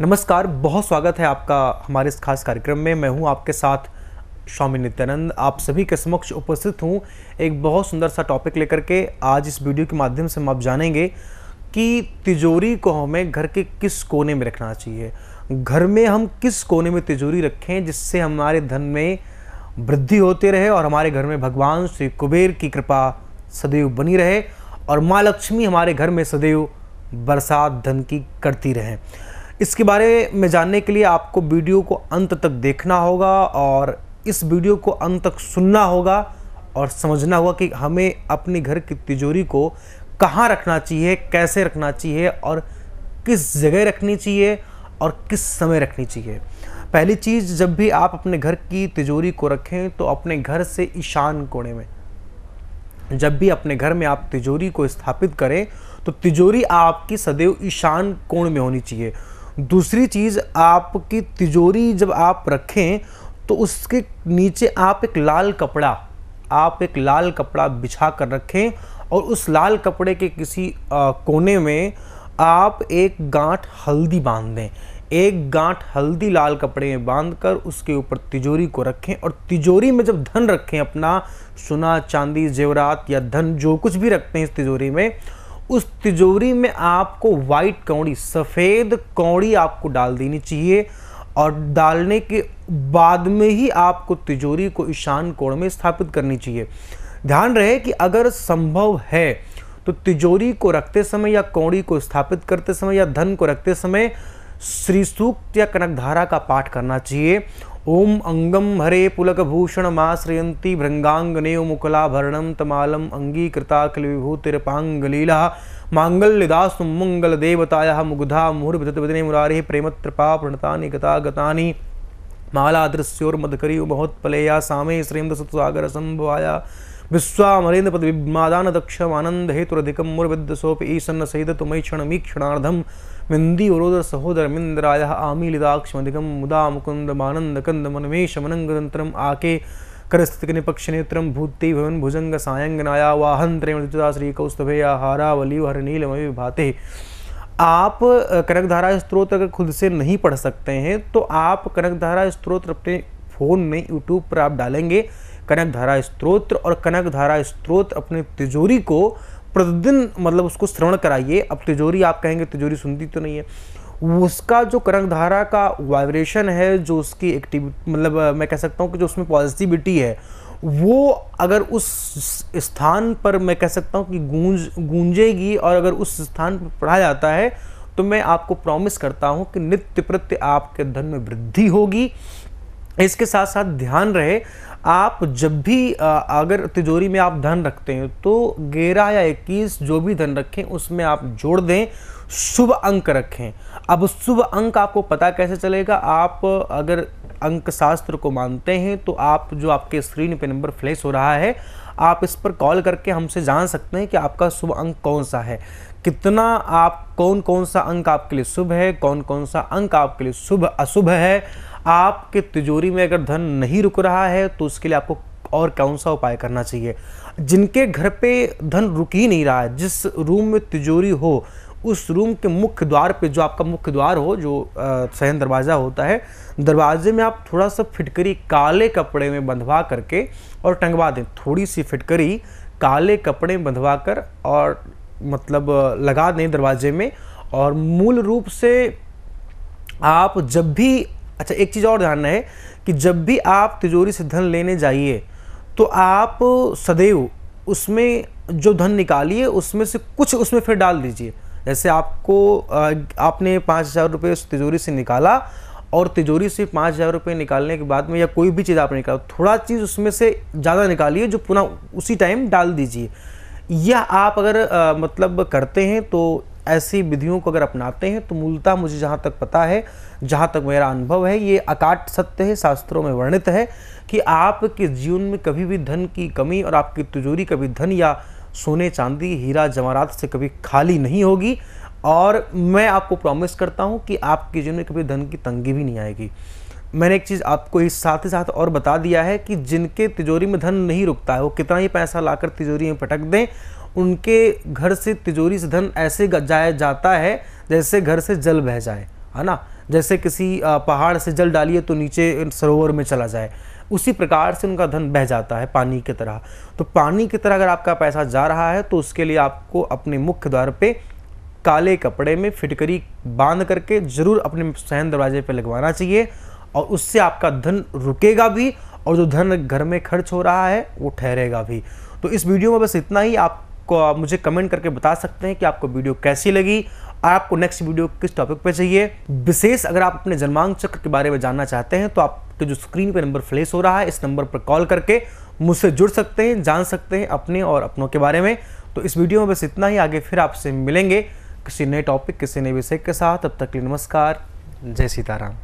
नमस्कार बहुत स्वागत है आपका हमारे इस खास कार्यक्रम में मैं हूं आपके साथ स्वामी नित्यानंद आप सभी के समक्ष उपस्थित हूं एक बहुत सुंदर सा टॉपिक लेकर के आज इस वीडियो के माध्यम से हम आप जानेंगे कि तिजोरी को हमें घर के किस कोने में रखना चाहिए घर में हम किस कोने में तिजोरी रखें जिससे हमारे धन में वृद्धि होते रहे और हमारे घर में भगवान श्री कुबेर की कृपा सदैव बनी रहे और माँ लक्ष्मी हमारे घर में सदैव बरसात धन की करती रहें इसके बारे में जानने के लिए आपको वीडियो को अंत तक देखना होगा और इस वीडियो को अंत तक सुनना होगा और समझना होगा कि हमें अपने घर की तिजोरी को कहाँ रखना चाहिए कैसे रखना चाहिए और किस जगह रखनी चाहिए और किस समय रखनी चाहिए पहली चीज़ जब भी आप अपने घर की तिजोरी को रखें तो अपने घर से ईशान कोणे में जब भी अपने घर में आप तिजोरी को स्थापित करें तो तिजोरी आपकी सदैव ईशान कोण में होनी चाहिए दूसरी चीज़ आपकी तिजोरी जब आप रखें तो उसके नीचे आप एक लाल कपड़ा आप एक लाल कपड़ा बिछा कर रखें और उस लाल कपड़े के किसी आ, कोने में आप एक गांठ हल्दी बांध दें एक गांठ हल्दी लाल कपड़े में बांध कर उसके ऊपर तिजोरी को रखें और तिजोरी में जब धन रखें अपना सोना चांदी जेवरात या धन जो कुछ भी रखते हैं इस तिजोरी में उस तिजोरी में आपको वाइट कौड़ी सफ़ेद कौड़ी आपको डाल देनी चाहिए और डालने के बाद में ही आपको तिजोरी को ईशान कोण में स्थापित करनी चाहिए ध्यान रहे कि अगर संभव है तो तिजोरी को रखते समय या कौड़ी को स्थापित करते समय या धन को रखते समय श्री सूक्त या धारा का पाठ करना चाहिए ओम अंगम हरे पुलकभूषणमाश्रयन्ति मुकुलाभरणम मुकुलाभरणं तमालम् अङ्गीकृताखिल विभूतिरपाङ्गलीला माङ्गल्यदास्तु मुगुधा मुग्धा मुहुर्भितदिने मुरारेः प्रेमत्रपा प्रणतानि गतागतानि मालादृश्योर्मदकरियो महोत्पलेया सामे श्रीं संभवाया विश्वामरेन्द्र विमादान दक्ष आनंद हेतुरधिकम सोप ईसन्न सहितुमयि क्षणमीक्षणार्धम मिन्दीवरोदर सहोदरमिन्द्रायः आमीलिदाक्षमधिकं मुदा मुकुन्दमानन्दकन्दमन्मेषमनङ्गतन्त्रम् आके नेत्रम भूति भवन भुजङ्ग सायङ्गनाया वाहन्त्रेमृता श्रीकौस्तभया हारावलीवहरनीलमय विभाते आप कनकधारा स्त्रोत्र अगर खुद से नहीं पढ़ सकते हैं तो आप कनकधारा स्त्रोत्र अपने फ़ोन में यूट्यूब पर आप डालेंगे कनक धारा स्त्रोत्र और कनक धारा स्त्रोत्र अपने तिजोरी को प्रतिदिन मतलब उसको श्रवण कराइए अब तिजोरी आप कहेंगे तिजोरी सुनती तो नहीं है उसका जो कनक धारा का वाइब्रेशन है जो उसकी एक्टिविटी मतलब मैं कह सकता हूँ कि जो उसमें पॉजिटिविटी है वो अगर उस स्थान पर मैं कह सकता हूँ कि गूंज गूंजेगी और अगर उस स्थान पर पढ़ा जाता है तो मैं आपको प्रॉमिस करता हूँ कि नित्य प्रत्य आपके धन में वृद्धि होगी इसके साथ साथ ध्यान रहे आप जब भी अगर तिजोरी में आप धन रखते हैं तो ग्यारह या इक्कीस जो भी धन रखें उसमें आप जोड़ दें शुभ अंक रखें अब शुभ अंक आपको पता कैसे चलेगा आप अगर अंक शास्त्र को मानते हैं तो आप जो आपके स्क्रीन पे नंबर फ्लैश हो रहा है आप इस पर कॉल करके हमसे जान सकते हैं कि आपका शुभ अंक कौन सा है कितना आप कौन कौन सा अंक आपके लिए शुभ है कौन कौन सा अंक आपके लिए शुभ अशुभ है आपके तिजोरी में अगर धन नहीं रुक रहा है तो उसके लिए आपको और कौन सा उपाय करना चाहिए जिनके घर पे धन रुक ही नहीं रहा है जिस रूम में तिजोरी हो उस रूम के मुख्य द्वार पे जो आपका मुख्य द्वार हो जो सहन दरवाज़ा होता है दरवाजे में आप थोड़ा सा फिटकरी काले कपड़े में बंधवा करके और टंगवा दें थोड़ी सी फिटकरी काले कपड़े में बंधवा कर और मतलब लगा दें दरवाजे में और मूल रूप से आप जब भी अच्छा एक चीज़ और ध्यान है कि जब भी आप तिजोरी से धन लेने जाइए तो आप सदैव उसमें जो धन निकालिए उसमें से कुछ उसमें फिर डाल दीजिए जैसे आपको आपने पाँच हज़ार रुपये उस तिजोरी से निकाला और तिजोरी से पाँच हज़ार रुपये निकालने के बाद में या कोई भी चीज़ आपने निकाला थोड़ा चीज़ उसमें से ज़्यादा निकालिए जो पुनः उसी टाइम डाल दीजिए यह आप अगर आ, मतलब करते हैं तो ऐसी विधियों को अगर अपनाते हैं तो मूलतः मुझे जहाँ तक पता है जहाँ तक मेरा अनुभव है ये अकाट सत्य है शास्त्रों में वर्णित है कि आपके जीवन में कभी भी धन की कमी और आपकी तिजोरी कभी धन या सोने चांदी हीरा जमारात से कभी खाली नहीं होगी और मैं आपको प्रॉमिस करता हूँ कि आपके जीवन में कभी धन की तंगी भी नहीं आएगी मैंने एक चीज़ आपको इस साथ ही साथ और बता दिया है कि जिनके तिजोरी में धन नहीं रुकता है वो कितना ही पैसा लाकर तिजोरी में पटक दें उनके घर से तिजोरी से धन ऐसे जाया जाता है जैसे घर से जल बह जाए है ना जैसे किसी पहाड़ से जल डालिए तो नीचे सरोवर में चला जाए उसी प्रकार से उनका धन बह जाता है पानी की तरह तो पानी की तरह अगर आपका पैसा जा रहा है तो उसके लिए आपको अपने मुख्य द्वार पर काले कपड़े में फिटकरी बांध करके ज़रूर अपने सहन दरवाजे पर लगवाना चाहिए और उससे आपका धन रुकेगा भी और जो धन घर में खर्च हो रहा है वो ठहरेगा भी तो इस वीडियो में बस इतना ही आपको आप मुझे कमेंट करके बता सकते हैं कि आपको वीडियो कैसी लगी और आपको नेक्स्ट वीडियो किस टॉपिक पे चाहिए विशेष अगर आप अपने जन्मांक चक्र के बारे में जानना चाहते हैं तो आप तो जो स्क्रीन पे नंबर फ्लैश हो रहा है इस नंबर पर कॉल करके मुझसे जुड़ सकते हैं जान सकते हैं अपने और अपनों के बारे में तो इस वीडियो में बस इतना ही आगे फिर आपसे मिलेंगे किसी नए टॉपिक किसी नए विषय के साथ अब तक के लिए नमस्कार जय सीताराम